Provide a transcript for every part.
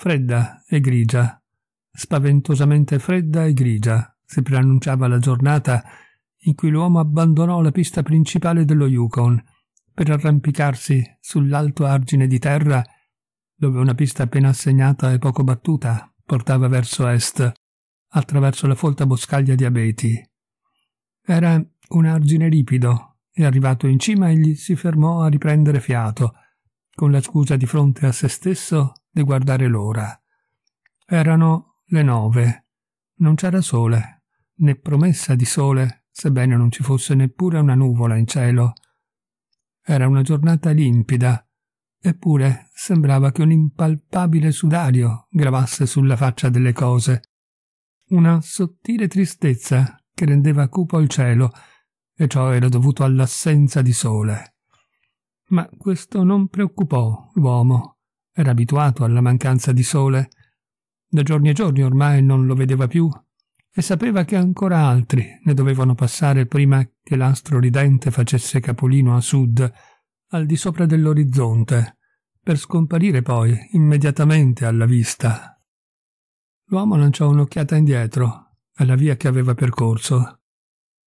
Fredda e grigia. Spaventosamente fredda e grigia si preannunciava la giornata in cui l'uomo abbandonò la pista principale dello Yukon per arrampicarsi sull'alto argine di terra dove una pista appena assegnata e poco battuta portava verso est, attraverso la folta boscaglia di abeti. Era un argine ripido e arrivato in cima egli si fermò a riprendere fiato, con la scusa di fronte a se stesso di guardare l'ora. Erano le nove. Non c'era sole, né promessa di sole, sebbene non ci fosse neppure una nuvola in cielo. Era una giornata limpida, eppure sembrava che un impalpabile sudario gravasse sulla faccia delle cose. Una sottile tristezza che rendeva cupo il cielo, e ciò era dovuto all'assenza di sole. Ma questo non preoccupò l'uomo. Era abituato alla mancanza di sole. Da giorni e giorni ormai non lo vedeva più e sapeva che ancora altri ne dovevano passare prima che l'astro ridente facesse capolino a sud, al di sopra dell'orizzonte, per scomparire poi immediatamente alla vista. L'uomo lanciò un'occhiata indietro, alla via che aveva percorso.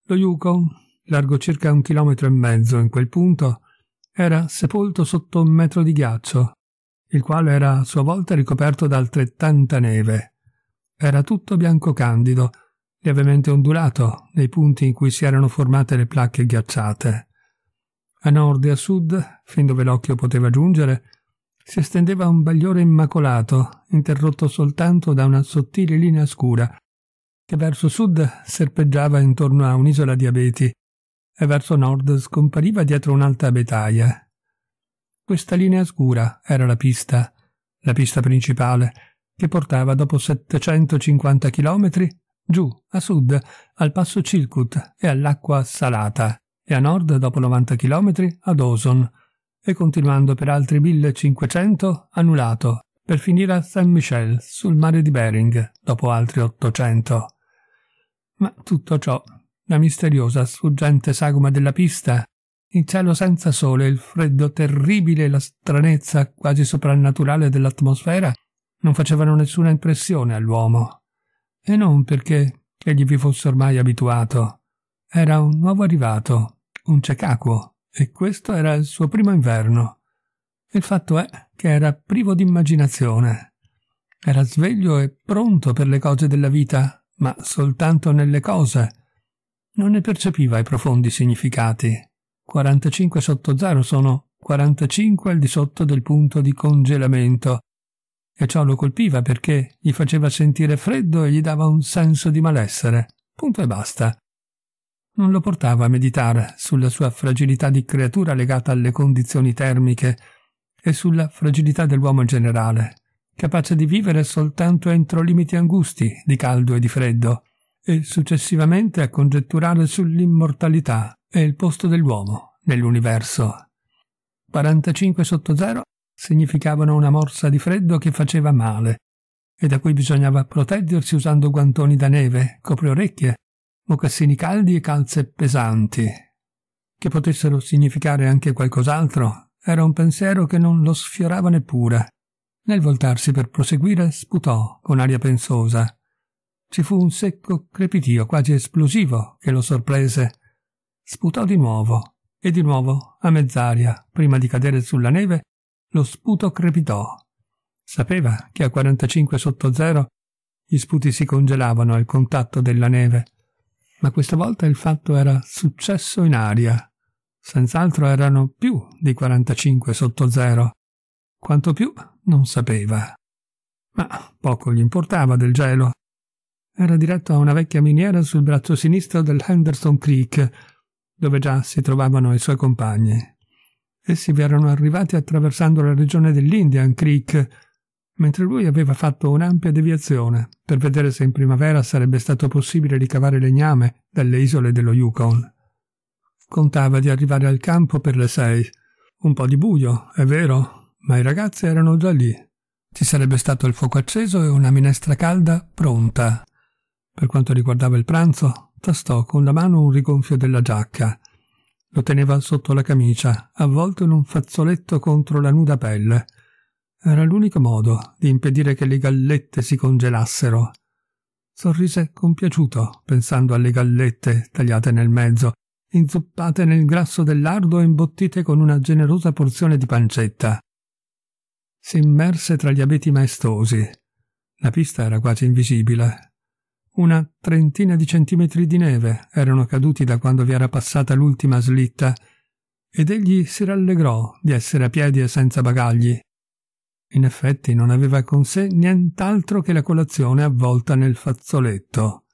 Lo Yukon, largo circa un chilometro e mezzo in quel punto, era sepolto sotto un metro di ghiaccio il quale era a sua volta ricoperto da altrettanta neve. Era tutto bianco candido, lievemente ondulato nei punti in cui si erano formate le placche ghiacciate. A nord e a sud, fin dove l'occhio poteva giungere, si estendeva un bagliore immacolato, interrotto soltanto da una sottile linea scura, che verso sud serpeggiava intorno a un'isola di abeti e verso nord scompariva dietro un'alta abetaia, questa linea scura era la pista, la pista principale, che portava dopo 750 chilometri giù, a sud, al passo Chilkut e all'acqua salata, e a nord, dopo 90 chilometri, ad Oson, e continuando per altri 1500 a per finire a saint Michel, sul mare di Bering, dopo altri 800. Ma tutto ciò, la misteriosa sfuggente sagoma della pista, il cielo senza sole, il freddo terribile e la stranezza quasi soprannaturale dell'atmosfera non facevano nessuna impressione all'uomo. E non perché egli vi fosse ormai abituato. Era un nuovo arrivato, un cecacuo, e questo era il suo primo inverno. Il fatto è che era privo di immaginazione. Era sveglio e pronto per le cose della vita, ma soltanto nelle cose. Non ne percepiva i profondi significati. 45 sotto zero sono 45 al di sotto del punto di congelamento. E ciò lo colpiva perché gli faceva sentire freddo e gli dava un senso di malessere. Punto e basta. Non lo portava a meditare sulla sua fragilità di creatura legata alle condizioni termiche e sulla fragilità dell'uomo in generale, capace di vivere soltanto entro limiti angusti di caldo e di freddo, e successivamente a congetturare sull'immortalità è il posto dell'uomo nell'universo. 45 sotto zero significavano una morsa di freddo che faceva male e da cui bisognava proteggersi usando guantoni da neve, copriorecchie, mocassini caldi e calze pesanti. Che potessero significare anche qualcos'altro era un pensiero che non lo sfiorava neppure. Nel voltarsi per proseguire sputò con aria pensosa. Ci fu un secco crepitio quasi esplosivo che lo sorprese Sputò di nuovo, e di nuovo, a mezz'aria, prima di cadere sulla neve, lo sputo crepitò. Sapeva che a 45 sotto zero gli sputi si congelavano al contatto della neve, ma questa volta il fatto era successo in aria. Senz'altro erano più di 45 sotto zero. Quanto più non sapeva. Ma poco gli importava del gelo. Era diretto a una vecchia miniera sul braccio sinistro del Henderson Creek, dove già si trovavano i suoi compagni. Essi vi erano arrivati attraversando la regione dell'Indian Creek, mentre lui aveva fatto un'ampia deviazione per vedere se in primavera sarebbe stato possibile ricavare legname dalle isole dello Yukon. Contava di arrivare al campo per le sei. Un po' di buio, è vero, ma i ragazzi erano già lì. Ci sarebbe stato il fuoco acceso e una minestra calda pronta. Per quanto riguardava il pranzo, Tastò con la mano un rigonfio della giacca. Lo teneva sotto la camicia, avvolto in un fazzoletto contro la nuda pelle. Era l'unico modo di impedire che le gallette si congelassero. Sorrise compiaciuto, pensando alle gallette tagliate nel mezzo, inzuppate nel grasso del lardo e imbottite con una generosa porzione di pancetta. Si immerse tra gli abeti maestosi. La pista era quasi invisibile, una trentina di centimetri di neve erano caduti da quando vi era passata l'ultima slitta, ed egli si rallegrò di essere a piedi e senza bagagli. In effetti non aveva con sé nient'altro che la colazione avvolta nel fazzoletto.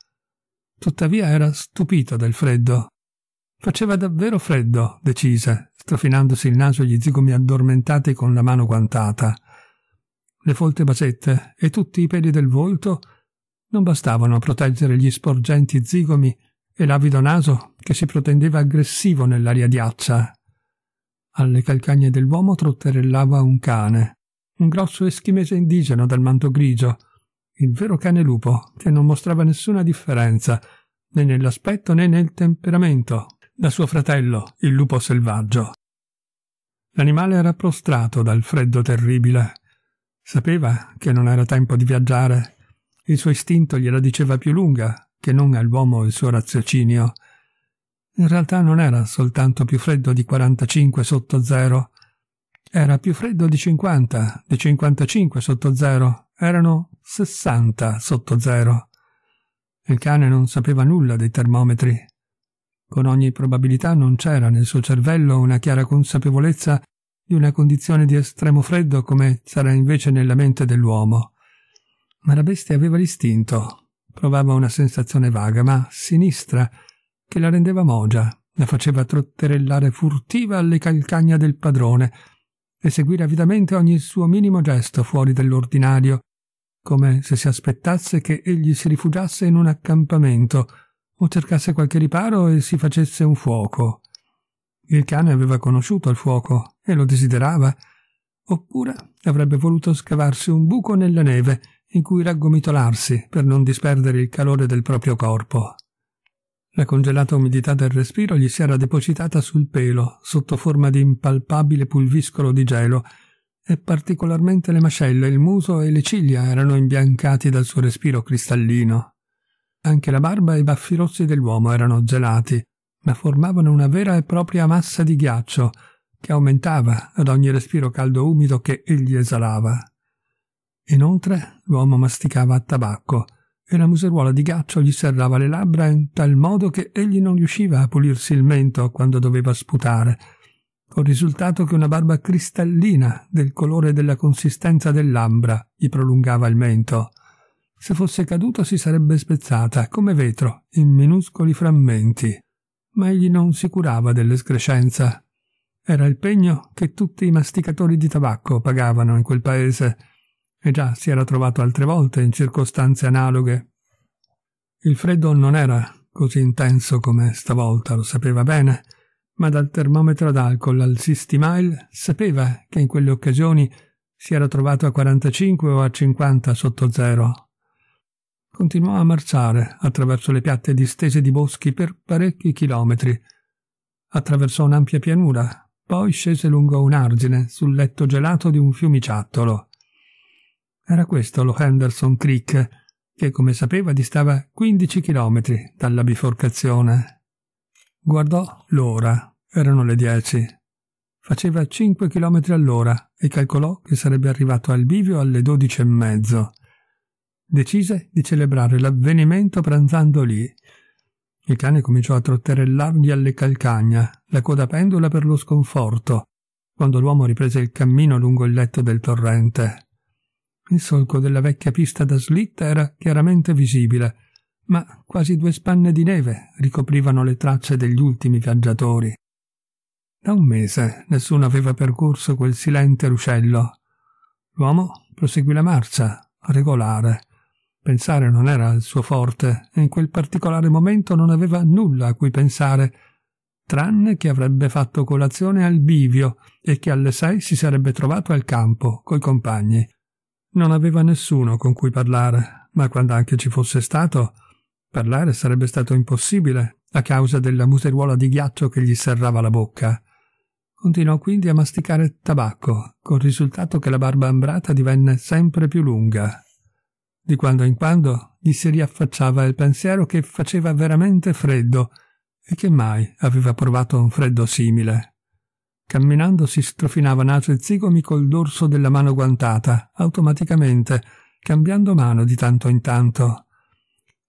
Tuttavia era stupito del freddo. Faceva davvero freddo, decise, strofinandosi il naso e gli zigomi addormentati con la mano guantata. Le folte basette e tutti i peli del volto non bastavano a proteggere gli sporgenti zigomi e l'avido naso che si protendeva aggressivo nell'aria diaccia. Alle calcagne dell'uomo trotterellava un cane, un grosso eschimese indigeno dal manto grigio, il vero cane lupo che non mostrava nessuna differenza né nell'aspetto né nel temperamento da suo fratello, il lupo selvaggio. L'animale era prostrato dal freddo terribile. Sapeva che non era tempo di viaggiare il suo istinto gliela diceva più lunga che non all'uomo il suo raziocinio. In realtà non era soltanto più freddo di 45 sotto zero, era più freddo di 50, di 55 sotto zero, erano 60 sotto zero. Il cane non sapeva nulla dei termometri. Con ogni probabilità non c'era nel suo cervello una chiara consapevolezza di una condizione di estremo freddo come sarà invece nella mente dell'uomo ma la bestia aveva l'istinto. Provava una sensazione vaga, ma sinistra, che la rendeva mogia, la faceva trotterellare furtiva alle calcagna del padrone e seguire avidamente ogni suo minimo gesto fuori dell'ordinario, come se si aspettasse che egli si rifugiasse in un accampamento o cercasse qualche riparo e si facesse un fuoco. Il cane aveva conosciuto il fuoco e lo desiderava, oppure avrebbe voluto scavarsi un buco nella neve in cui raggomitolarsi per non disperdere il calore del proprio corpo. La congelata umidità del respiro gli si era depositata sul pelo, sotto forma di impalpabile pulviscolo di gelo, e particolarmente le mascelle, il muso e le ciglia erano imbiancati dal suo respiro cristallino. Anche la barba e i baffi rossi dell'uomo erano gelati, ma formavano una vera e propria massa di ghiaccio, che aumentava ad ogni respiro caldo umido che egli esalava. Inoltre l'uomo masticava a tabacco e la museruola di ghiaccio gli serrava le labbra in tal modo che egli non riusciva a pulirsi il mento quando doveva sputare, col risultato che una barba cristallina del colore e della consistenza dell'ambra gli prolungava il mento. Se fosse caduto si sarebbe spezzata, come vetro, in minuscoli frammenti. Ma egli non si curava dell'escrescenza. Era il pegno che tutti i masticatori di tabacco pagavano in quel paese, e eh già si era trovato altre volte in circostanze analoghe. Il freddo non era così intenso come stavolta, lo sapeva bene, ma dal termometro d'alcol al 60 mile sapeva che in quelle occasioni si era trovato a 45 o a 50 sotto zero. Continuò a marciare attraverso le piatte distese di boschi per parecchi chilometri. Attraversò un'ampia pianura, poi scese lungo un argine sul letto gelato di un fiumiciattolo. Era questo lo Henderson Creek, che come sapeva distava 15 chilometri dalla biforcazione. Guardò l'ora, erano le 10. Faceva 5 chilometri all'ora e calcolò che sarebbe arrivato al bivio alle 12 e mezzo. Decise di celebrare l'avvenimento pranzando lì. Il cane cominciò a trotterellargli alle calcagna, la coda pendola per lo sconforto, quando l'uomo riprese il cammino lungo il letto del torrente. Il solco della vecchia pista da slitta era chiaramente visibile, ma quasi due spanne di neve ricoprivano le tracce degli ultimi viaggiatori. Da un mese nessuno aveva percorso quel silente ruscello. L'uomo proseguì la marcia, regolare. Pensare non era il suo forte e in quel particolare momento non aveva nulla a cui pensare, tranne che avrebbe fatto colazione al bivio e che alle sei si sarebbe trovato al campo coi compagni. Non aveva nessuno con cui parlare, ma quando anche ci fosse stato, parlare sarebbe stato impossibile a causa della museruola di ghiaccio che gli serrava la bocca. Continuò quindi a masticare tabacco, col risultato che la barba ambrata divenne sempre più lunga. Di quando in quando gli si riaffacciava il pensiero che faceva veramente freddo e che mai aveva provato un freddo simile. Camminando si strofinava naso e zigomi col dorso della mano guantata, automaticamente, cambiando mano di tanto in tanto.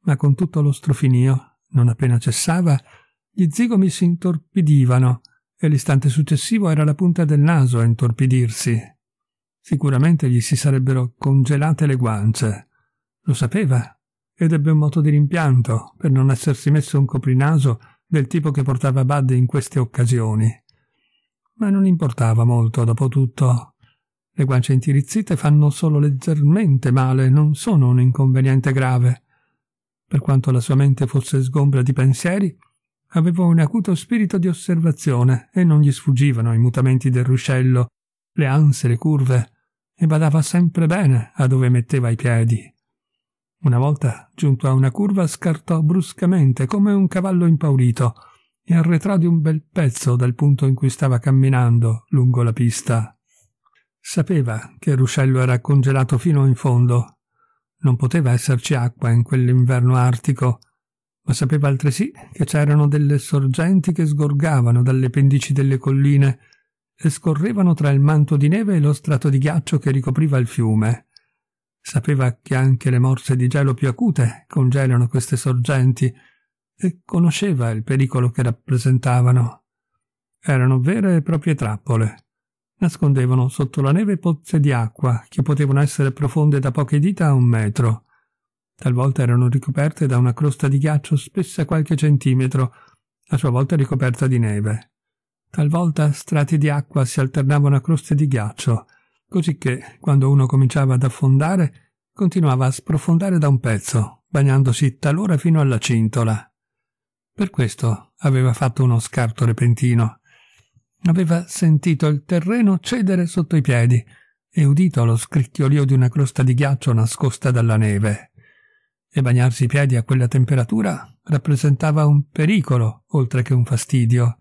Ma con tutto lo strofinio, non appena cessava, gli zigomi si intorpidivano e l'istante successivo era la punta del naso a intorpidirsi. Sicuramente gli si sarebbero congelate le guance. Lo sapeva ed ebbe un moto di rimpianto per non essersi messo un coprinaso del tipo che portava Bud in queste occasioni ma non importava molto, dopo tutto. Le guance intirizzite fanno solo leggermente male, non sono un inconveniente grave. Per quanto la sua mente fosse sgombra di pensieri, aveva un acuto spirito di osservazione e non gli sfuggivano i mutamenti del ruscello, le anse, le curve, e badava sempre bene a dove metteva i piedi. Una volta, giunto a una curva, scartò bruscamente come un cavallo impaurito, e arretrò di un bel pezzo dal punto in cui stava camminando lungo la pista. Sapeva che il Ruscello era congelato fino in fondo. Non poteva esserci acqua in quell'inverno artico, ma sapeva altresì che c'erano delle sorgenti che sgorgavano dalle pendici delle colline e scorrevano tra il manto di neve e lo strato di ghiaccio che ricopriva il fiume. Sapeva che anche le morse di gelo più acute congelano queste sorgenti e conosceva il pericolo che rappresentavano. Erano vere e proprie trappole. Nascondevano sotto la neve pozze di acqua che potevano essere profonde da poche dita a un metro. Talvolta erano ricoperte da una crosta di ghiaccio spessa qualche centimetro, a sua volta ricoperta di neve. Talvolta strati di acqua si alternavano a croste di ghiaccio, così che, quando uno cominciava ad affondare, continuava a sprofondare da un pezzo, bagnandosi talora fino alla cintola. Per questo aveva fatto uno scarto repentino. Aveva sentito il terreno cedere sotto i piedi e udito lo scricchiolio di una crosta di ghiaccio nascosta dalla neve. E bagnarsi i piedi a quella temperatura rappresentava un pericolo oltre che un fastidio.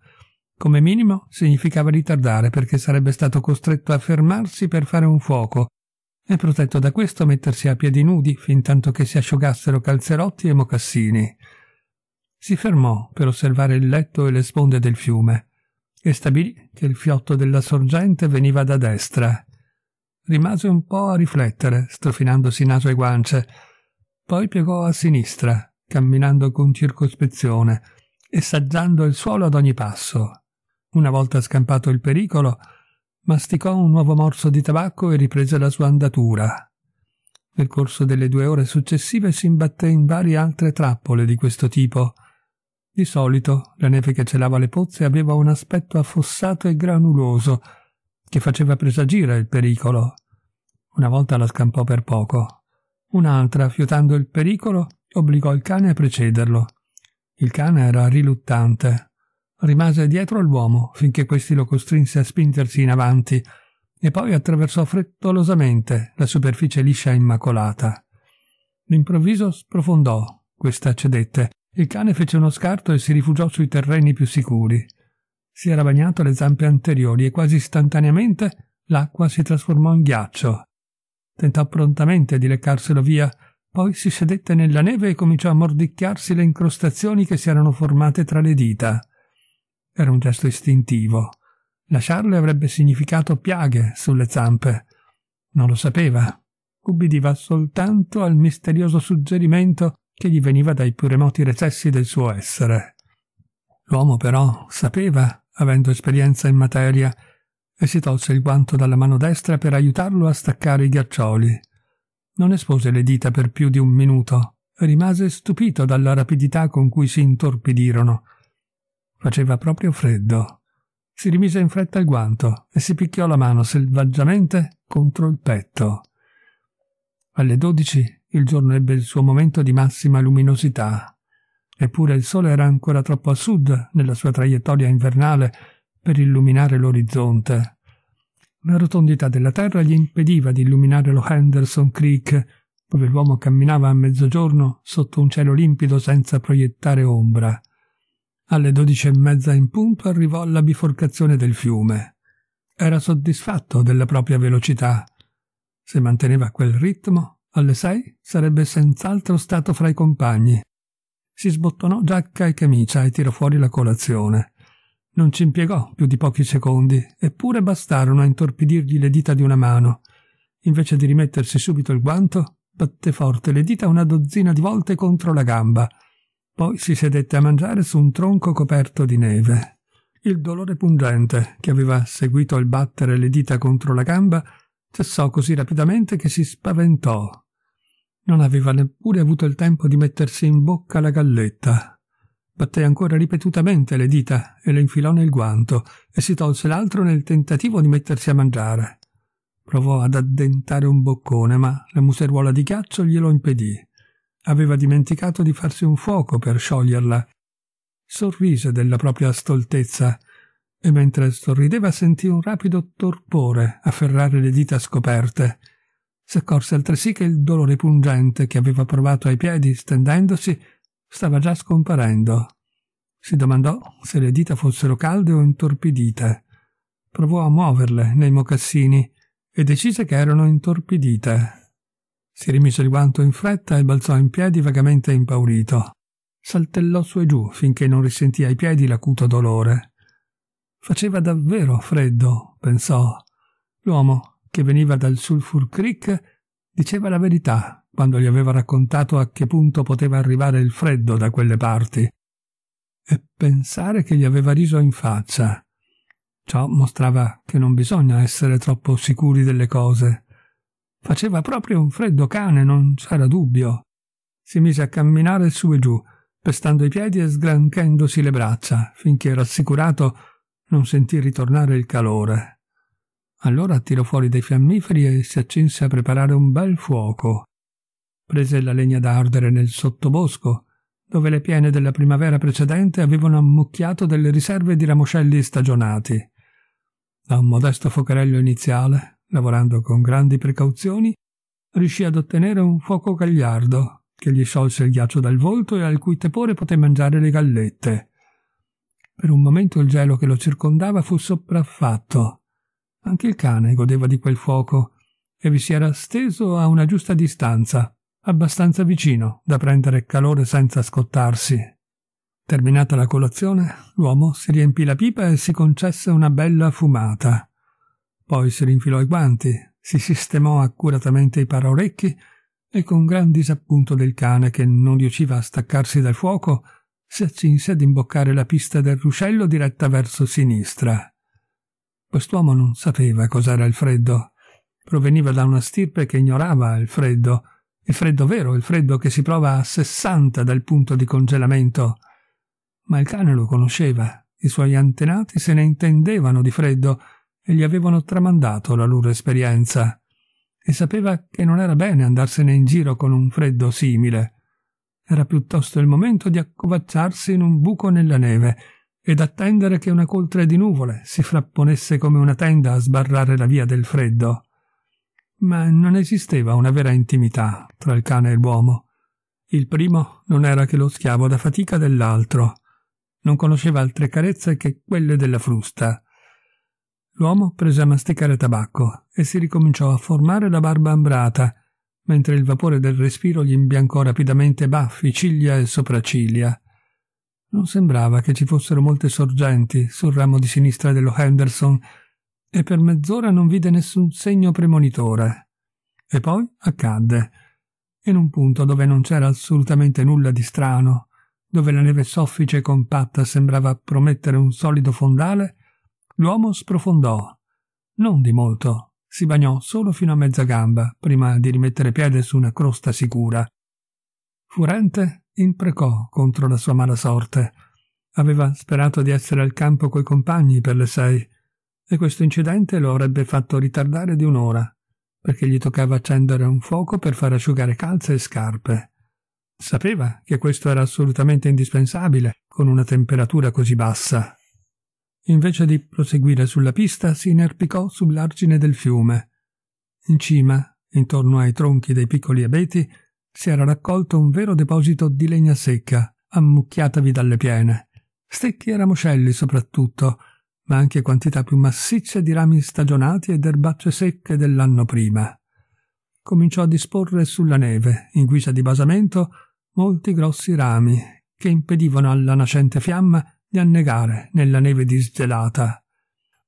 Come minimo significava ritardare perché sarebbe stato costretto a fermarsi per fare un fuoco e protetto da questo mettersi a piedi nudi fin tanto che si asciugassero calzerotti e mocassini. Si fermò per osservare il letto e le sponde del fiume e stabilì che il fiotto della sorgente veniva da destra. Rimase un po' a riflettere, strofinandosi naso e guance, poi piegò a sinistra, camminando con circospezione e saggiando il suolo ad ogni passo. Una volta scampato il pericolo, masticò un nuovo morso di tabacco e riprese la sua andatura. Nel corso delle due ore successive si imbatté in varie altre trappole di questo tipo, di solito la neve che celava le pozze aveva un aspetto affossato e granuloso, che faceva presagire il pericolo. Una volta la scampò per poco. Un'altra, fiutando il pericolo, obbligò il cane a precederlo. Il cane era riluttante. Rimase dietro all'uomo finché questi lo costrinse a spingersi in avanti e poi attraversò frettolosamente la superficie liscia e immacolata. D'improvviso sprofondò questa cedette il cane fece uno scarto e si rifugiò sui terreni più sicuri. Si era bagnato le zampe anteriori e quasi istantaneamente l'acqua si trasformò in ghiaccio. Tentò prontamente di leccarselo via, poi si sedette nella neve e cominciò a mordicchiarsi le incrostazioni che si erano formate tra le dita. Era un gesto istintivo. Lasciarle avrebbe significato piaghe sulle zampe. Non lo sapeva. Ubbidiva soltanto al misterioso suggerimento che gli veniva dai più remoti recessi del suo essere. L'uomo però sapeva, avendo esperienza in materia, e si tolse il guanto dalla mano destra per aiutarlo a staccare i ghiaccioli. Non espose le dita per più di un minuto e rimase stupito dalla rapidità con cui si intorpidirono. Faceva proprio freddo. Si rimise in fretta il guanto e si picchiò la mano selvaggiamente contro il petto. Alle dodici il giorno ebbe il suo momento di massima luminosità. Eppure il sole era ancora troppo a sud nella sua traiettoria invernale per illuminare l'orizzonte. La rotondità della terra gli impediva di illuminare lo Henderson Creek, dove l'uomo camminava a mezzogiorno sotto un cielo limpido senza proiettare ombra. Alle dodici e mezza in punto arrivò alla biforcazione del fiume. Era soddisfatto della propria velocità. Se manteneva quel ritmo, alle sei sarebbe senz'altro stato fra i compagni. Si sbottonò giacca e camicia e tirò fuori la colazione. Non ci impiegò più di pochi secondi, eppure bastarono a intorpidirgli le dita di una mano. Invece di rimettersi subito il guanto, batté forte le dita una dozzina di volte contro la gamba. Poi si sedette a mangiare su un tronco coperto di neve. Il dolore pungente che aveva seguito il battere le dita contro la gamba Cessò così rapidamente che si spaventò. Non aveva neppure avuto il tempo di mettersi in bocca la galletta. Batté ancora ripetutamente le dita e le infilò nel guanto e si tolse l'altro nel tentativo di mettersi a mangiare. Provò ad addentare un boccone, ma la museruola di ghiaccio glielo impedì. Aveva dimenticato di farsi un fuoco per scioglierla sorrise della propria stoltezza e mentre sorrideva sentì un rapido torpore afferrare le dita scoperte. Si accorse altresì che il dolore pungente che aveva provato ai piedi stendendosi stava già scomparendo. Si domandò se le dita fossero calde o intorpidite. Provò a muoverle nei mocassini e decise che erano intorpidite. Si rimise il guanto in fretta e balzò in piedi vagamente impaurito. Saltellò su e giù finché non risentì ai piedi l'acuto dolore. Faceva davvero freddo, pensò. L'uomo, che veniva dal Sulphur Creek, diceva la verità quando gli aveva raccontato a che punto poteva arrivare il freddo da quelle parti. E pensare che gli aveva riso in faccia. Ciò mostrava che non bisogna essere troppo sicuri delle cose. Faceva proprio un freddo cane, non c'era dubbio. Si mise a camminare su e giù, pestando i piedi e sgranchendosi le braccia, finché rassicurato non sentì ritornare il calore. Allora tirò fuori dei fiammiferi e si accinse a preparare un bel fuoco. Prese la legna da ardere nel sottobosco, dove le piene della primavera precedente avevano ammucchiato delle riserve di ramoscelli stagionati. Da un modesto focherello iniziale, lavorando con grandi precauzioni, riuscì ad ottenere un fuoco gagliardo che gli sciolse il ghiaccio dal volto e al cui tepore poté mangiare le gallette. Per un momento il gelo che lo circondava fu sopraffatto. Anche il cane godeva di quel fuoco e vi si era steso a una giusta distanza, abbastanza vicino da prendere calore senza scottarsi. Terminata la colazione, l'uomo si riempì la pipa e si concesse una bella fumata. Poi si rinfilò i guanti, si sistemò accuratamente i paraorecchi e con gran disappunto del cane che non riusciva a staccarsi dal fuoco, si accinse ad imboccare la pista del ruscello diretta verso sinistra. Quest'uomo non sapeva cos'era il freddo. Proveniva da una stirpe che ignorava il freddo, il freddo vero, il freddo che si prova a 60 dal punto di congelamento. Ma il cane lo conosceva, i suoi antenati se ne intendevano di freddo e gli avevano tramandato la loro esperienza. E sapeva che non era bene andarsene in giro con un freddo simile. Era piuttosto il momento di accovacciarsi in un buco nella neve ed attendere che una coltre di nuvole si frapponesse come una tenda a sbarrare la via del freddo. Ma non esisteva una vera intimità tra il cane e l'uomo. Il primo non era che lo schiavo da fatica dell'altro. Non conosceva altre carezze che quelle della frusta. L'uomo prese a masticare tabacco e si ricominciò a formare la barba ambrata, mentre il vapore del respiro gli imbiancò rapidamente baffi, ciglia e sopracciglia. Non sembrava che ci fossero molte sorgenti sul ramo di sinistra dello Henderson e per mezz'ora non vide nessun segno premonitore. E poi accadde, in un punto dove non c'era assolutamente nulla di strano, dove la neve soffice e compatta sembrava promettere un solido fondale, l'uomo sprofondò, non di molto, si bagnò solo fino a mezza gamba prima di rimettere piede su una crosta sicura. Furente imprecò contro la sua mala sorte. Aveva sperato di essere al campo coi compagni per le sei e questo incidente lo avrebbe fatto ritardare di un'ora perché gli toccava accendere un fuoco per far asciugare calze e scarpe. Sapeva che questo era assolutamente indispensabile con una temperatura così bassa Invece di proseguire sulla pista, si inerpicò sull'argine del fiume. In cima, intorno ai tronchi dei piccoli abeti, si era raccolto un vero deposito di legna secca, ammucchiatavi dalle piene. Stecchi e ramoscelli soprattutto, ma anche quantità più massicce di rami stagionati ed erbacce secche dell'anno prima. Cominciò a disporre sulla neve, in guisa di basamento, molti grossi rami, che impedivano alla nascente fiamma di annegare nella neve disgelata.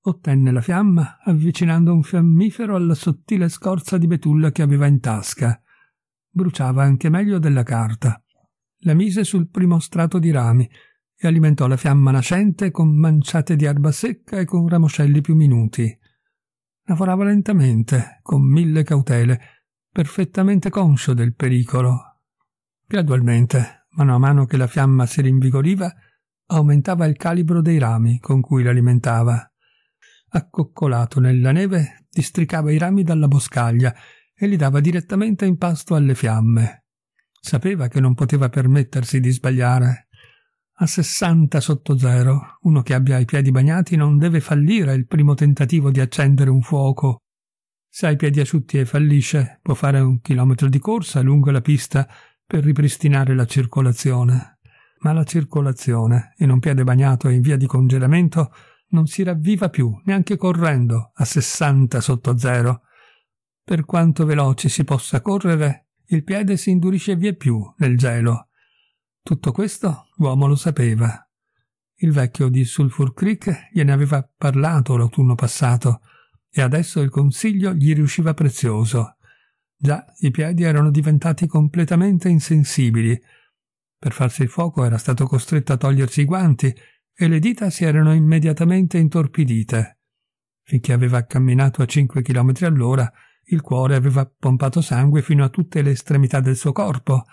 Ottenne la fiamma avvicinando un fiammifero alla sottile scorza di betulla che aveva in tasca. Bruciava anche meglio della carta. La mise sul primo strato di rami e alimentò la fiamma nascente con manciate di erba secca e con ramoscelli più minuti. Lavorava lentamente, con mille cautele, perfettamente conscio del pericolo. Gradualmente, mano a mano che la fiamma si rinvigoriva, aumentava il calibro dei rami con cui l'alimentava. Accoccolato nella neve, districava i rami dalla boscaglia e li dava direttamente in pasto alle fiamme. Sapeva che non poteva permettersi di sbagliare. A 60 sotto zero, uno che abbia i piedi bagnati non deve fallire il primo tentativo di accendere un fuoco. Se ha i piedi asciutti e fallisce, può fare un chilometro di corsa lungo la pista per ripristinare la circolazione ma la circolazione, in un piede bagnato e in via di congelamento, non si ravviva più, neanche correndo, a 60 sotto zero. Per quanto veloce si possa correre, il piede si indurisce vie più nel gelo. Tutto questo l'uomo lo sapeva. Il vecchio di Sulphur Creek gliene aveva parlato l'autunno passato e adesso il consiglio gli riusciva prezioso. Già i piedi erano diventati completamente insensibili per farsi il fuoco era stato costretto a togliersi i guanti e le dita si erano immediatamente intorpidite. Finché aveva camminato a 5 km all'ora, il cuore aveva pompato sangue fino a tutte le estremità del suo corpo,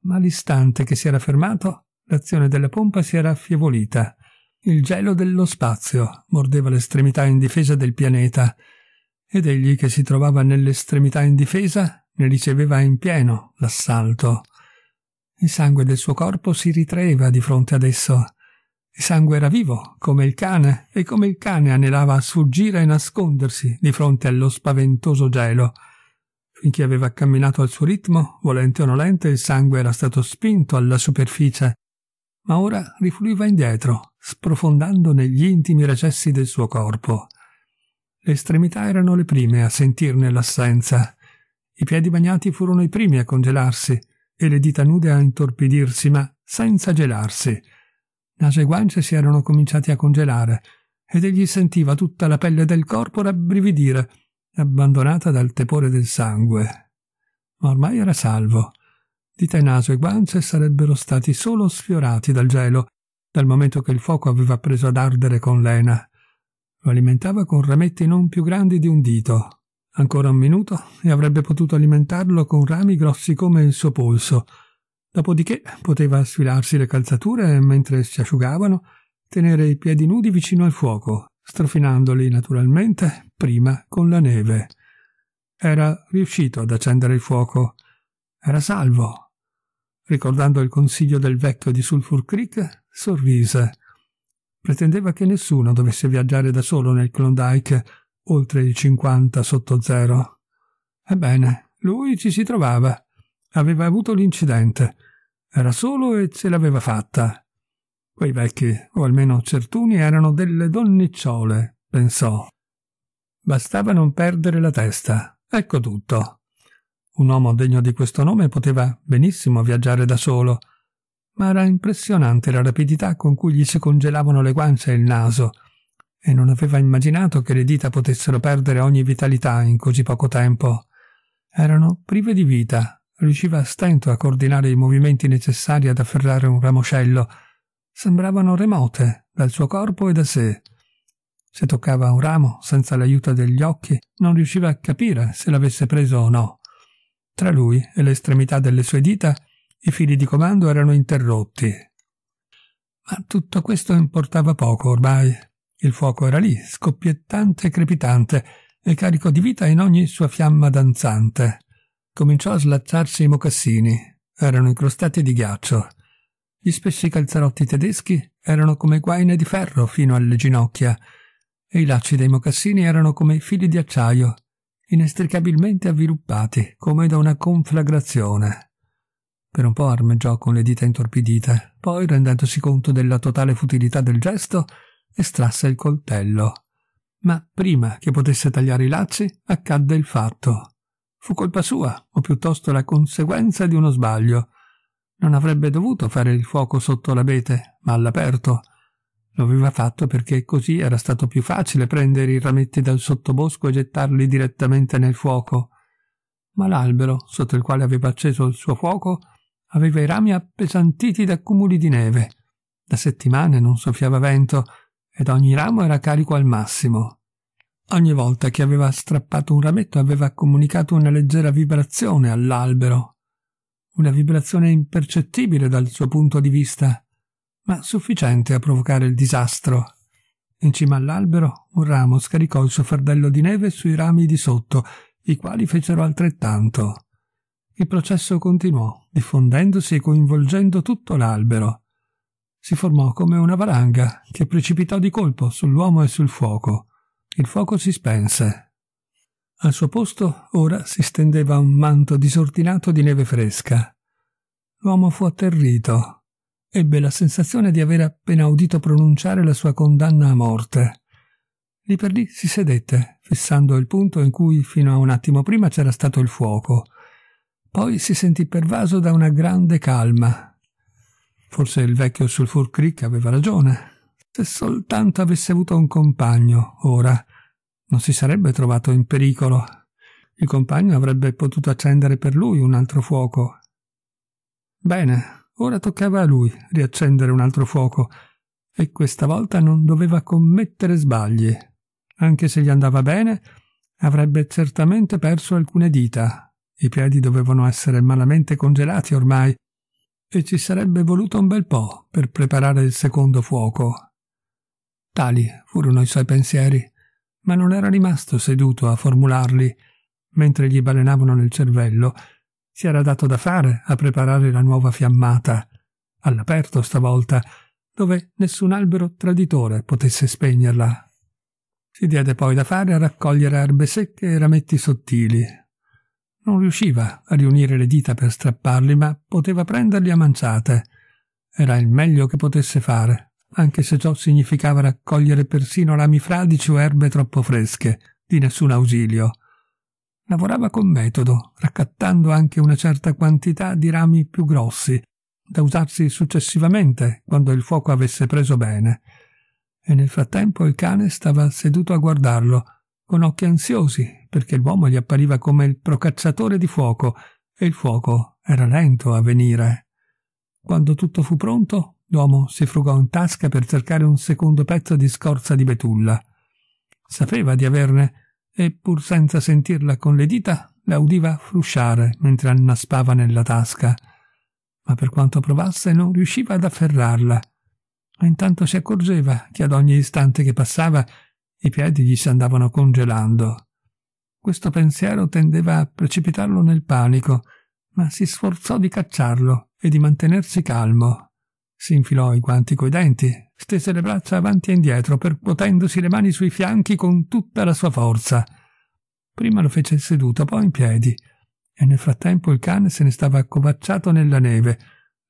ma all'istante che si era fermato, l'azione della pompa si era affievolita. Il gelo dello spazio mordeva l'estremità indifesa del pianeta ed egli che si trovava nell'estremità indifesa ne riceveva in pieno l'assalto. Il sangue del suo corpo si ritraeva di fronte ad esso. Il sangue era vivo, come il cane, e come il cane anelava a sfuggire e nascondersi di fronte allo spaventoso gelo. Finché aveva camminato al suo ritmo, volente o nolente, il sangue era stato spinto alla superficie, ma ora rifluiva indietro, sprofondando negli intimi recessi del suo corpo. Le estremità erano le prime a sentirne l'assenza. I piedi bagnati furono i primi a congelarsi, e le dita nude a intorpidirsi, ma senza gelarsi. Naso e guance si erano cominciati a congelare ed egli sentiva tutta la pelle del corpo rabbrividire, abbandonata dal tepore del sangue. Ma ormai era salvo. Dita e naso e guance sarebbero stati solo sfiorati dal gelo, dal momento che il fuoco aveva preso ad ardere con lena. Lo alimentava con rametti non più grandi di un dito. Ancora un minuto e avrebbe potuto alimentarlo con rami grossi come il suo polso. Dopodiché poteva sfilarsi le calzature e, mentre si asciugavano, tenere i piedi nudi vicino al fuoco, strofinandoli naturalmente prima con la neve. Era riuscito ad accendere il fuoco. Era salvo. Ricordando il consiglio del vecchio di Sulphur Creek, sorrise. Pretendeva che nessuno dovesse viaggiare da solo nel Klondike oltre i 50 sotto zero. Ebbene, lui ci si trovava. Aveva avuto l'incidente. Era solo e ce l'aveva fatta. Quei vecchi, o almeno certuni, erano delle donnicciole, pensò. Bastava non perdere la testa. Ecco tutto. Un uomo degno di questo nome poteva benissimo viaggiare da solo, ma era impressionante la rapidità con cui gli si congelavano le guance e il naso, e non aveva immaginato che le dita potessero perdere ogni vitalità in così poco tempo. Erano prive di vita, riusciva a stento a coordinare i movimenti necessari ad afferrare un ramoscello. Sembravano remote dal suo corpo e da sé. Se toccava un ramo senza l'aiuto degli occhi, non riusciva a capire se l'avesse preso o no. Tra lui e le estremità delle sue dita i fili di comando erano interrotti. Ma tutto questo importava poco ormai. Il fuoco era lì, scoppiettante e crepitante, e carico di vita in ogni sua fiamma danzante. Cominciò a slacciarsi i mocassini. Erano incrostati di ghiaccio. Gli spessi calzarotti tedeschi erano come guaine di ferro fino alle ginocchia, e i lacci dei mocassini erano come fili di acciaio, inestricabilmente avviluppati, come da una conflagrazione. Per un po' armeggiò con le dita intorpidite, poi, rendendosi conto della totale futilità del gesto, estrasse il coltello. Ma prima che potesse tagliare i lacci, accadde il fatto. Fu colpa sua, o piuttosto la conseguenza di uno sbaglio. Non avrebbe dovuto fare il fuoco sotto l'abete, ma all'aperto. Lo aveva fatto perché così era stato più facile prendere i rametti dal sottobosco e gettarli direttamente nel fuoco. Ma l'albero, sotto il quale aveva acceso il suo fuoco, aveva i rami appesantiti da cumuli di neve. Da settimane non soffiava vento ed ogni ramo era carico al massimo. Ogni volta che aveva strappato un rametto aveva comunicato una leggera vibrazione all'albero, una vibrazione impercettibile dal suo punto di vista, ma sufficiente a provocare il disastro. In cima all'albero un ramo scaricò il suo fardello di neve sui rami di sotto, i quali fecero altrettanto. Il processo continuò, diffondendosi e coinvolgendo tutto l'albero si formò come una valanga che precipitò di colpo sull'uomo e sul fuoco. Il fuoco si spense. Al suo posto ora si stendeva un manto disordinato di neve fresca. L'uomo fu atterrito. Ebbe la sensazione di aver appena udito pronunciare la sua condanna a morte. Lì per lì si sedette, fissando il punto in cui fino a un attimo prima c'era stato il fuoco. Poi si sentì pervaso da una grande calma, Forse il vecchio Sulfur Creek aveva ragione. Se soltanto avesse avuto un compagno, ora, non si sarebbe trovato in pericolo. Il compagno avrebbe potuto accendere per lui un altro fuoco. Bene, ora toccava a lui riaccendere un altro fuoco, e questa volta non doveva commettere sbagli. Anche se gli andava bene, avrebbe certamente perso alcune dita. I piedi dovevano essere malamente congelati ormai, e ci sarebbe voluto un bel po' per preparare il secondo fuoco. Tali furono i suoi pensieri, ma non era rimasto seduto a formularli mentre gli balenavano nel cervello. Si era dato da fare a preparare la nuova fiammata, all'aperto stavolta, dove nessun albero traditore potesse spegnerla. Si diede poi da fare a raccogliere erbe secche e rametti sottili, non riusciva a riunire le dita per strapparli, ma poteva prenderli a manciate. Era il meglio che potesse fare, anche se ciò significava raccogliere persino rami fradici o erbe troppo fresche, di nessun ausilio. Lavorava con metodo, raccattando anche una certa quantità di rami più grossi, da usarsi successivamente quando il fuoco avesse preso bene. E nel frattempo il cane stava seduto a guardarlo, con occhi ansiosi, perché l'uomo gli appariva come il procacciatore di fuoco, e il fuoco era lento a venire. Quando tutto fu pronto, l'uomo si frugò in tasca per cercare un secondo pezzo di scorza di betulla. Sapeva di averne, e pur senza sentirla con le dita, la udiva frusciare mentre annaspava nella tasca. Ma per quanto provasse non riusciva ad afferrarla. Ma intanto si accorgeva che ad ogni istante che passava i piedi gli si andavano congelando. Questo pensiero tendeva a precipitarlo nel panico, ma si sforzò di cacciarlo e di mantenersi calmo. Si infilò i guanti coi denti, stese le braccia avanti e indietro, percuotendosi le mani sui fianchi con tutta la sua forza. Prima lo fece seduto, poi in piedi, e nel frattempo il cane se ne stava accovacciato nella neve,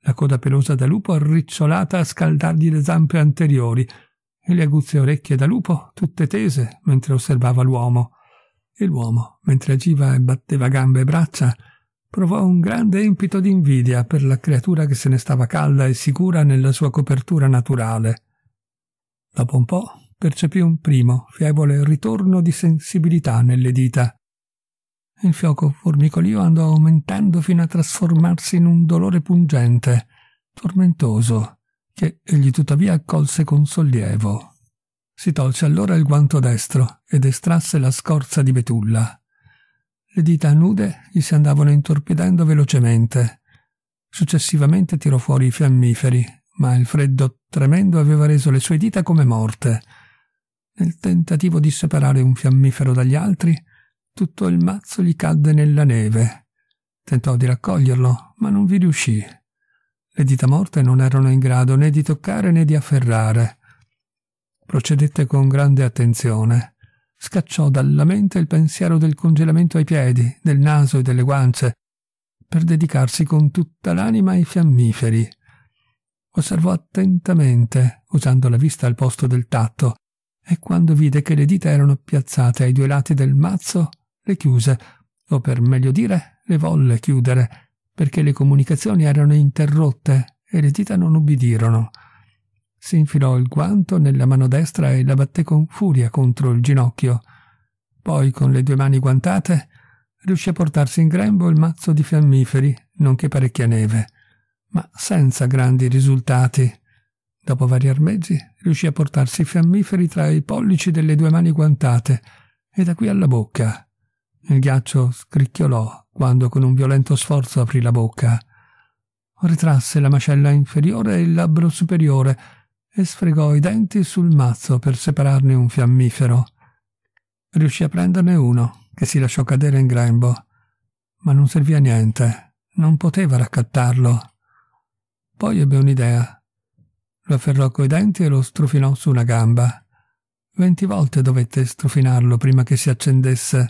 la coda pelosa da lupo arricciolata a scaldargli le zampe anteriori, e le aguzze orecchie da lupo tutte tese mentre osservava l'uomo. E l'uomo, mentre agiva e batteva gambe e braccia, provò un grande empito di invidia per la creatura che se ne stava calda e sicura nella sua copertura naturale. Dopo un po' percepì un primo, fievole ritorno di sensibilità nelle dita. Il fioco formicolio andò aumentando fino a trasformarsi in un dolore pungente, tormentoso, che egli tuttavia accolse con sollievo. Si tolse allora il guanto destro ed estrasse la scorza di betulla. Le dita nude gli si andavano intorpidendo velocemente. Successivamente tirò fuori i fiammiferi, ma il freddo tremendo aveva reso le sue dita come morte. Nel tentativo di separare un fiammifero dagli altri, tutto il mazzo gli cadde nella neve. Tentò di raccoglierlo, ma non vi riuscì. Le dita morte non erano in grado né di toccare né di afferrare. Procedette con grande attenzione. Scacciò dalla mente il pensiero del congelamento ai piedi, del naso e delle guance, per dedicarsi con tutta l'anima ai fiammiferi. Osservò attentamente, usando la vista al posto del tatto, e quando vide che le dita erano piazzate ai due lati del mazzo, le chiuse, o per meglio dire, le volle chiudere, perché le comunicazioni erano interrotte e le dita non ubbidirono. Si infilò il guanto nella mano destra e la batté con furia contro il ginocchio. Poi, con le due mani guantate, riuscì a portarsi in grembo il mazzo di fiammiferi, nonché parecchia neve, ma senza grandi risultati. Dopo vari armeggi, riuscì a portarsi i fiammiferi tra i pollici delle due mani guantate e da qui alla bocca. Il ghiaccio scricchiolò quando con un violento sforzo aprì la bocca. Ritrasse la mascella inferiore e il labbro superiore e sfregò i denti sul mazzo per separarne un fiammifero. Riuscì a prenderne uno, che si lasciò cadere in grembo, ma non servì a niente, non poteva raccattarlo. Poi ebbe un'idea. Lo afferrò coi denti e lo strofinò su una gamba. Venti volte dovette strofinarlo prima che si accendesse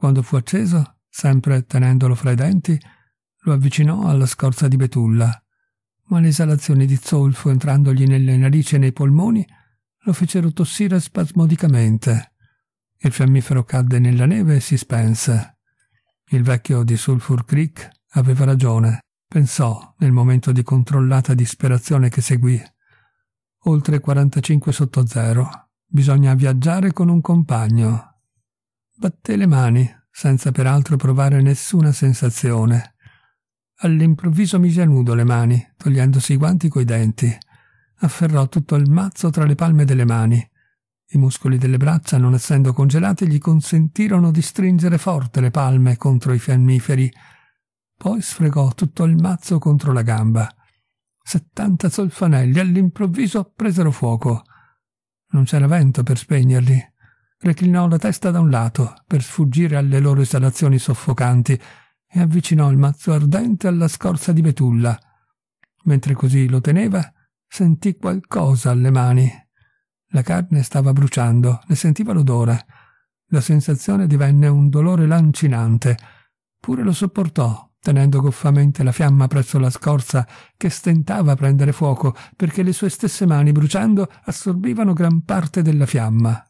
quando fu acceso, sempre tenendolo fra i denti, lo avvicinò alla scorza di betulla, ma le esalazioni di zolfo entrandogli nelle narici e nei polmoni lo fecero tossire spasmodicamente. Il fiammifero cadde nella neve e si spense. Il vecchio di Sulphur Creek aveva ragione, pensò nel momento di controllata disperazione che seguì. Oltre 45 sotto zero, bisogna viaggiare con un compagno. Batté le mani, senza peraltro provare nessuna sensazione. All'improvviso mise a nudo le mani, togliendosi i guanti coi denti. Afferrò tutto il mazzo tra le palme delle mani. I muscoli delle braccia, non essendo congelati, gli consentirono di stringere forte le palme contro i fiammiferi. Poi sfregò tutto il mazzo contro la gamba. Settanta solfanelli all'improvviso presero fuoco. Non c'era vento per spegnerli reclinò la testa da un lato per sfuggire alle loro esalazioni soffocanti e avvicinò il mazzo ardente alla scorza di betulla. Mentre così lo teneva, sentì qualcosa alle mani. La carne stava bruciando, ne sentiva l'odore. La sensazione divenne un dolore lancinante. Pure lo sopportò, tenendo goffamente la fiamma presso la scorza che stentava a prendere fuoco perché le sue stesse mani bruciando assorbivano gran parte della fiamma.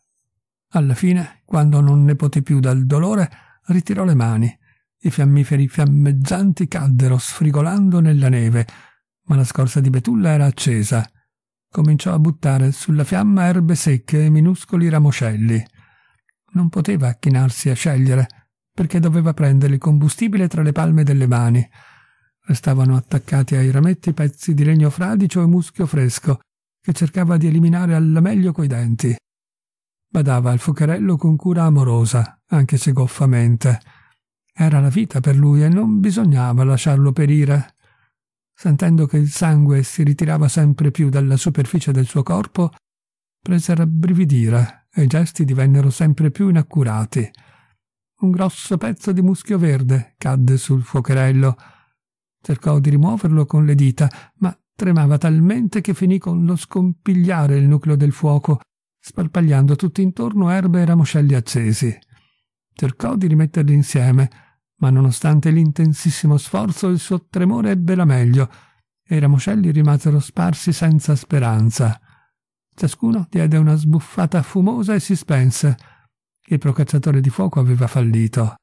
Alla fine, quando non ne poté più dal dolore, ritirò le mani. I fiammiferi fiammeggianti caddero sfrigolando nella neve, ma la scorza di betulla era accesa. Cominciò a buttare sulla fiamma erbe secche e minuscoli ramoscelli. Non poteva chinarsi a scegliere, perché doveva prendere il combustibile tra le palme delle mani. Restavano attaccati ai rametti pezzi di legno fradicio e muschio fresco, che cercava di eliminare alla meglio coi denti badava al focherello con cura amorosa, anche se goffamente. Era la vita per lui e non bisognava lasciarlo perire. Sentendo che il sangue si ritirava sempre più dalla superficie del suo corpo, prese a rabbrividire e i gesti divennero sempre più inaccurati. Un grosso pezzo di muschio verde cadde sul fuocherello. Cercò di rimuoverlo con le dita, ma tremava talmente che finì con lo scompigliare il nucleo del fuoco sparpagliando tutt'intorno erbe e ramoscelli accesi. Cercò di rimetterli insieme, ma nonostante l'intensissimo sforzo il suo tremore ebbe la meglio e i ramoscelli rimasero sparsi senza speranza. Ciascuno diede una sbuffata fumosa e si spense. Il procacciatore di fuoco aveva fallito.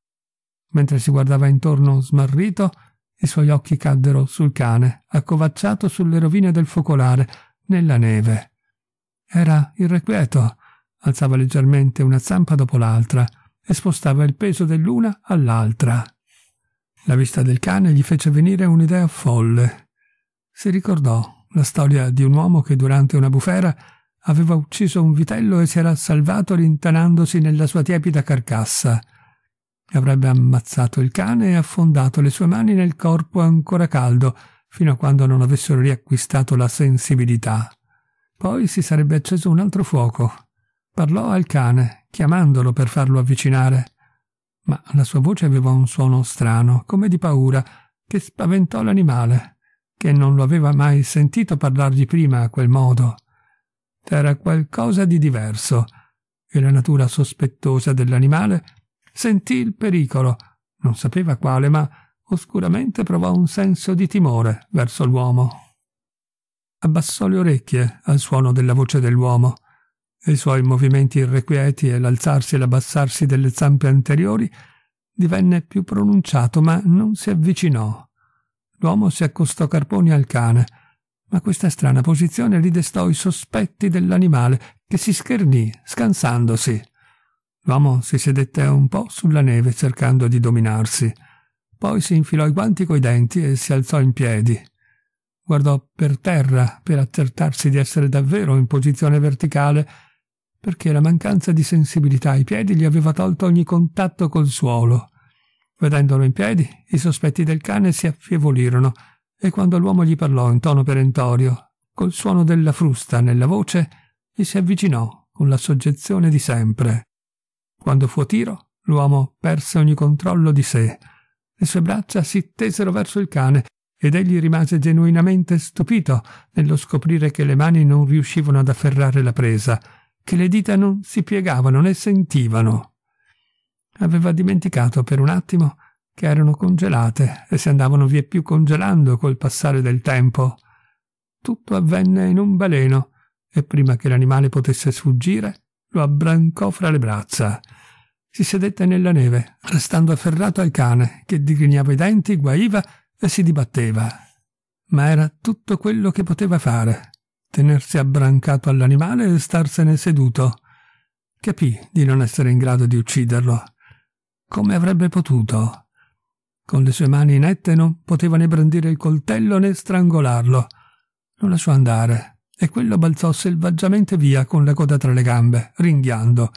Mentre si guardava intorno smarrito, i suoi occhi caddero sul cane, accovacciato sulle rovine del focolare, nella neve. Era irrequieto, alzava leggermente una zampa dopo l'altra e spostava il peso dell'una all'altra. La vista del cane gli fece venire un'idea folle. Si ricordò la storia di un uomo che durante una bufera aveva ucciso un vitello e si era salvato rintanandosi nella sua tiepida carcassa. Avrebbe ammazzato il cane e affondato le sue mani nel corpo ancora caldo fino a quando non avessero riacquistato la sensibilità. Poi si sarebbe acceso un altro fuoco. Parlò al cane, chiamandolo per farlo avvicinare. Ma la sua voce aveva un suono strano, come di paura, che spaventò l'animale, che non lo aveva mai sentito parlargli prima a quel modo. Era qualcosa di diverso, e la natura sospettosa dell'animale sentì il pericolo, non sapeva quale, ma oscuramente provò un senso di timore verso l'uomo abbassò le orecchie al suono della voce dell'uomo. I suoi movimenti irrequieti e l'alzarsi e l'abbassarsi delle zampe anteriori divenne più pronunciato, ma non si avvicinò. L'uomo si accostò carponi al cane, ma questa strana posizione ridestò i sospetti dell'animale, che si schernì, scansandosi. L'uomo si sedette un po' sulla neve cercando di dominarsi. Poi si infilò i guanti coi denti e si alzò in piedi guardò per terra per accertarsi di essere davvero in posizione verticale, perché la mancanza di sensibilità ai piedi gli aveva tolto ogni contatto col suolo. Vedendolo in piedi, i sospetti del cane si affievolirono e quando l'uomo gli parlò in tono perentorio, col suono della frusta nella voce, gli si avvicinò con la soggezione di sempre. Quando fu a tiro, l'uomo perse ogni controllo di sé. Le sue braccia si tesero verso il cane ed egli rimase genuinamente stupito nello scoprire che le mani non riuscivano ad afferrare la presa, che le dita non si piegavano né sentivano. Aveva dimenticato per un attimo che erano congelate e si andavano più congelando col passare del tempo. Tutto avvenne in un baleno e prima che l'animale potesse sfuggire lo abbrancò fra le braccia. Si sedette nella neve, restando afferrato al cane che digrignava i denti, guaiva e si dibatteva, ma era tutto quello che poteva fare, tenersi abbrancato all'animale e starsene seduto. Capì di non essere in grado di ucciderlo. Come avrebbe potuto? Con le sue mani nette non poteva né brandire il coltello né strangolarlo. Lo lasciò andare e quello balzò selvaggiamente via con la coda tra le gambe, ringhiando.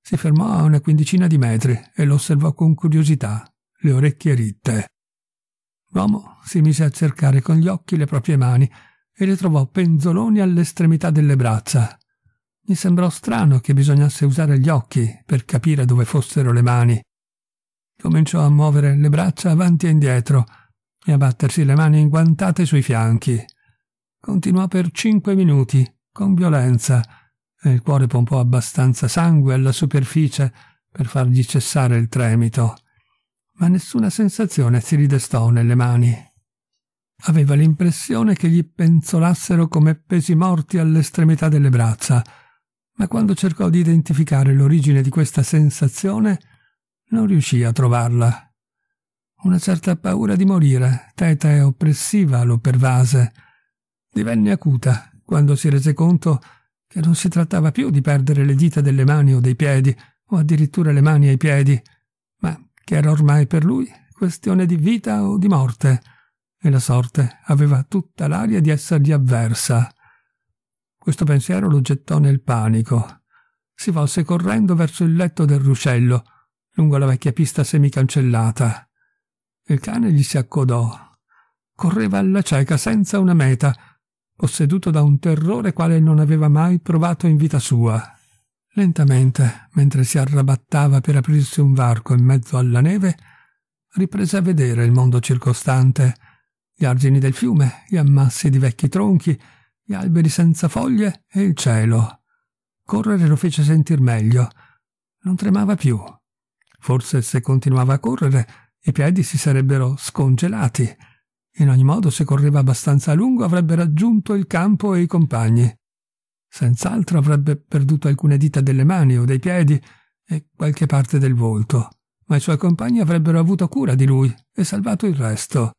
Si fermò a una quindicina di metri e lo osservò con curiosità, le orecchie ritte. L'uomo si mise a cercare con gli occhi le proprie mani e le trovò penzoloni all'estremità delle braccia. Mi sembrò strano che bisognasse usare gli occhi per capire dove fossero le mani. Cominciò a muovere le braccia avanti e indietro e a battersi le mani inguantate sui fianchi. Continuò per cinque minuti, con violenza, e il cuore pompò abbastanza sangue alla superficie per fargli cessare il tremito ma nessuna sensazione si ridestò nelle mani. Aveva l'impressione che gli penzolassero come pesi morti all'estremità delle braccia, ma quando cercò di identificare l'origine di questa sensazione non riuscì a trovarla. Una certa paura di morire, teta e oppressiva, lo pervase. Divenne acuta quando si rese conto che non si trattava più di perdere le dita delle mani o dei piedi, o addirittura le mani ai piedi, che era ormai per lui questione di vita o di morte, e la sorte aveva tutta l'aria di essergli avversa. Questo pensiero lo gettò nel panico. Si volse correndo verso il letto del ruscello, lungo la vecchia pista semicancellata. Il cane gli si accodò. Correva alla cieca senza una meta, posseduto da un terrore quale non aveva mai provato in vita sua. Lentamente, mentre si arrabattava per aprirsi un varco in mezzo alla neve, riprese a vedere il mondo circostante, gli argini del fiume, gli ammassi di vecchi tronchi, gli alberi senza foglie e il cielo. Correre lo fece sentir meglio. Non tremava più. Forse se continuava a correre i piedi si sarebbero scongelati. In ogni modo, se correva abbastanza a lungo, avrebbe raggiunto il campo e i compagni. Senz'altro avrebbe perduto alcune dita delle mani o dei piedi e qualche parte del volto, ma i suoi compagni avrebbero avuto cura di lui e salvato il resto.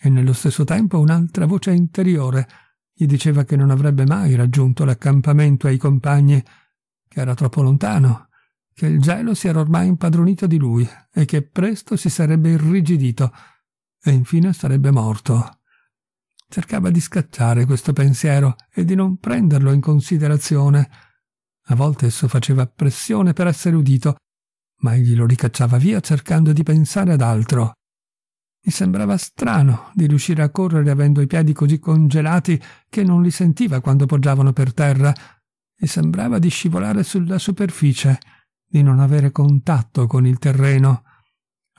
E nello stesso tempo un'altra voce interiore gli diceva che non avrebbe mai raggiunto l'accampamento ai compagni, che era troppo lontano, che il gelo si era ormai impadronito di lui e che presto si sarebbe irrigidito e infine sarebbe morto. Cercava di scacciare questo pensiero e di non prenderlo in considerazione. A volte esso faceva pressione per essere udito, ma egli lo ricacciava via cercando di pensare ad altro. Mi sembrava strano di riuscire a correre avendo i piedi così congelati che non li sentiva quando poggiavano per terra. Mi sembrava di scivolare sulla superficie, di non avere contatto con il terreno.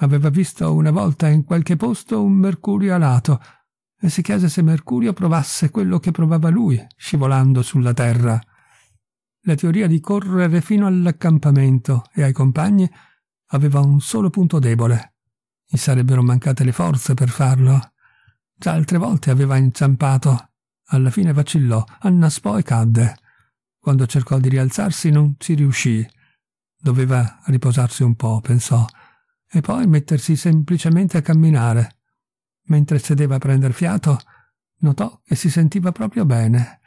Aveva visto una volta in qualche posto un mercurio alato e si chiese se Mercurio provasse quello che provava lui, scivolando sulla terra. La teoria di correre fino all'accampamento e ai compagni aveva un solo punto debole. Gli sarebbero mancate le forze per farlo. Già altre volte aveva inciampato. Alla fine vacillò, annaspò e cadde. Quando cercò di rialzarsi non ci riuscì. Doveva riposarsi un po', pensò, e poi mettersi semplicemente a camminare Mentre sedeva a prender fiato, notò che si sentiva proprio bene.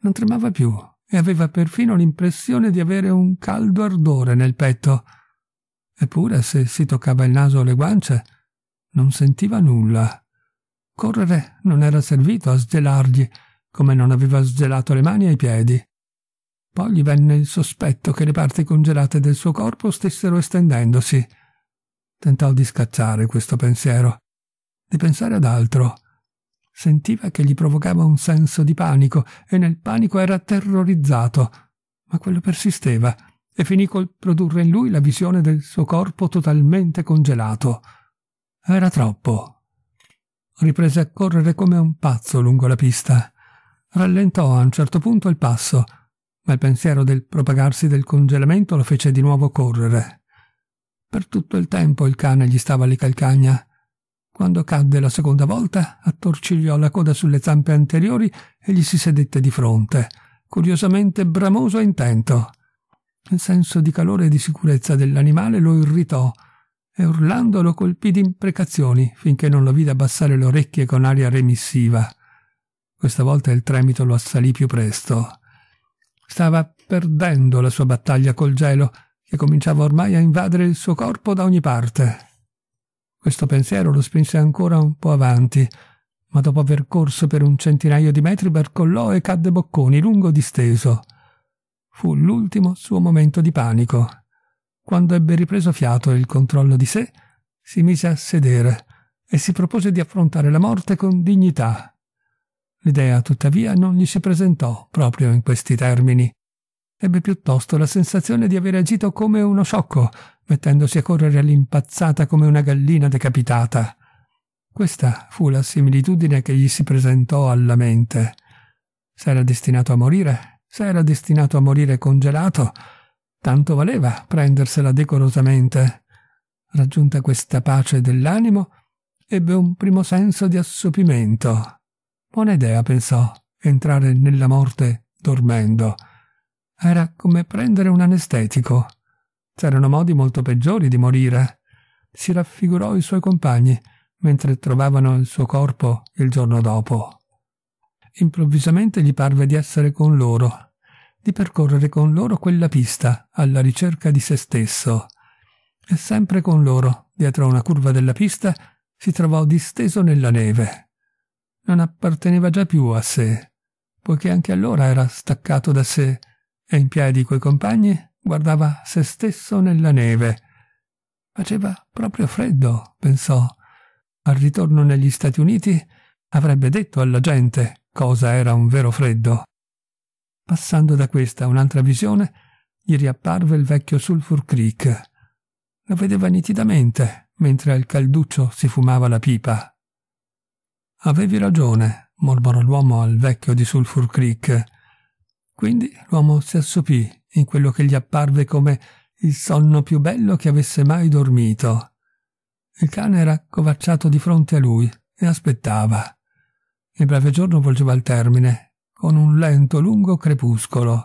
Non tremava più e aveva perfino l'impressione di avere un caldo ardore nel petto. Eppure, se si toccava il naso o le guance, non sentiva nulla. Correre non era servito a sgelargli, come non aveva sgelato le mani e i piedi. Poi gli venne il sospetto che le parti congelate del suo corpo stessero estendendosi. Tentò di scacciare questo pensiero, di pensare ad altro. Sentiva che gli provocava un senso di panico e nel panico era terrorizzato, ma quello persisteva e finì col produrre in lui la visione del suo corpo totalmente congelato. Era troppo. Riprese a correre come un pazzo lungo la pista. Rallentò a un certo punto il passo, ma il pensiero del propagarsi del congelamento lo fece di nuovo correre. Per tutto il tempo il cane gli stava alle calcagna quando cadde la seconda volta, attorcigliò la coda sulle zampe anteriori e gli si sedette di fronte, curiosamente bramoso e intento. Il senso di calore e di sicurezza dell'animale lo irritò e urlando lo colpì di imprecazioni finché non lo vide abbassare le orecchie con aria remissiva. Questa volta il tremito lo assalì più presto. Stava perdendo la sua battaglia col gelo, che cominciava ormai a invadere il suo corpo da ogni parte. Questo pensiero lo spinse ancora un po' avanti, ma dopo aver corso per un centinaio di metri barcollò e cadde bocconi lungo disteso. Fu l'ultimo suo momento di panico. Quando ebbe ripreso fiato e il controllo di sé, si mise a sedere e si propose di affrontare la morte con dignità. L'idea, tuttavia, non gli si presentò proprio in questi termini ebbe piuttosto la sensazione di aver agito come uno sciocco, mettendosi a correre all'impazzata come una gallina decapitata. Questa fu la similitudine che gli si presentò alla mente. Se era destinato a morire, se era destinato a morire congelato, tanto valeva prendersela decorosamente. Raggiunta questa pace dell'animo, ebbe un primo senso di assopimento. Buona idea, pensò, entrare nella morte dormendo. Era come prendere un anestetico. C'erano modi molto peggiori di morire. Si raffigurò i suoi compagni mentre trovavano il suo corpo il giorno dopo. Improvvisamente gli parve di essere con loro, di percorrere con loro quella pista alla ricerca di se stesso. E sempre con loro, dietro una curva della pista, si trovò disteso nella neve. Non apparteneva già più a sé, poiché anche allora era staccato da sé e in piedi coi compagni guardava se stesso nella neve. Faceva proprio freddo, pensò. Al ritorno negli Stati Uniti avrebbe detto alla gente cosa era un vero freddo. Passando da questa a un'altra visione, gli riapparve il vecchio Sulfur Creek. Lo vedeva nitidamente mentre al calduccio si fumava la pipa. Avevi ragione, mormorò l'uomo al vecchio di Sulfur Creek. Quindi l'uomo si assopì in quello che gli apparve come il sonno più bello che avesse mai dormito. Il cane era accovacciato di fronte a lui e aspettava. Il breve giorno volgeva al termine, con un lento lungo crepuscolo.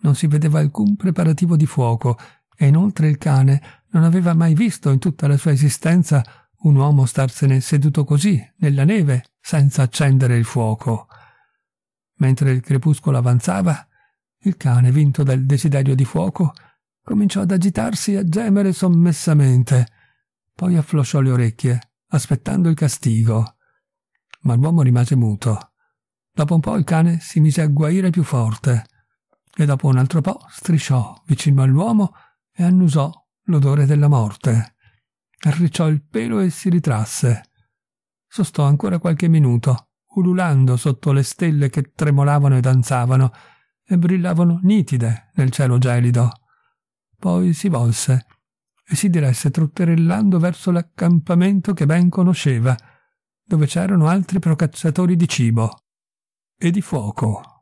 Non si vedeva alcun preparativo di fuoco e inoltre il cane non aveva mai visto in tutta la sua esistenza un uomo starsene seduto così, nella neve, senza accendere il fuoco. Mentre il crepuscolo avanzava, il cane, vinto dal desiderio di fuoco, cominciò ad agitarsi e a gemere sommessamente. Poi afflosciò le orecchie, aspettando il castigo. Ma l'uomo rimase muto. Dopo un po' il cane si mise a guaire più forte e dopo un altro po' strisciò vicino all'uomo e annusò l'odore della morte. Arricciò il pelo e si ritrasse. Sostò ancora qualche minuto ululando sotto le stelle che tremolavano e danzavano e brillavano nitide nel cielo gelido. Poi si volse e si diresse trotterellando verso l'accampamento che ben conosceva, dove c'erano altri procacciatori di cibo e di fuoco.